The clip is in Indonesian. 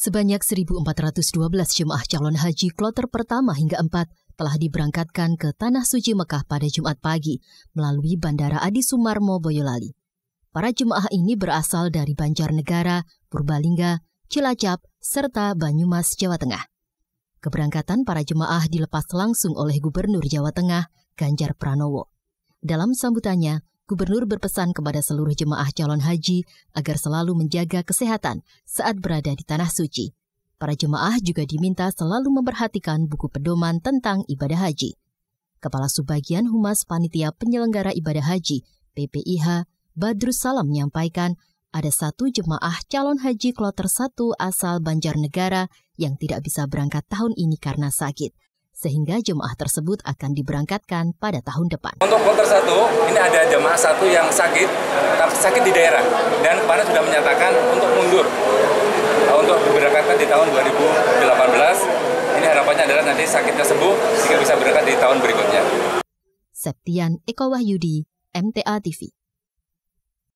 Sebanyak 1.412 jemaah calon haji kloter pertama hingga 4 telah diberangkatkan ke Tanah Suci Mekah pada Jumat pagi melalui Bandara Adi Sumarmo, Boyolali. Para jemaah ini berasal dari Banjarnegara, Purbalingga, Cilacap, serta Banyumas, Jawa Tengah. Keberangkatan para jemaah dilepas langsung oleh Gubernur Jawa Tengah, Ganjar Pranowo. Dalam sambutannya, Gubernur berpesan kepada seluruh jemaah calon haji agar selalu menjaga kesehatan saat berada di tanah suci. Para jemaah juga diminta selalu memperhatikan buku pedoman tentang ibadah haji. Kepala Subbagian Humas Panitia Penyelenggara Ibadah Haji, PPIH, Badrus Salam menyampaikan ada satu jemaah calon haji kloter satu asal Banjarnegara yang tidak bisa berangkat tahun ini karena sakit sehingga jemaah tersebut akan diberangkatkan pada tahun depan. Untuk kloter satu, ini ada jemaah satu yang sakit, sakit di daerah, dan kemarin sudah menyatakan untuk mundur eh, untuk diberangkatkan di tahun 2018. Ini harapannya adalah nanti sakitnya sembuh sehingga bisa berangkat di tahun berikutnya. Septian Eko Wahyudi, MTA TV.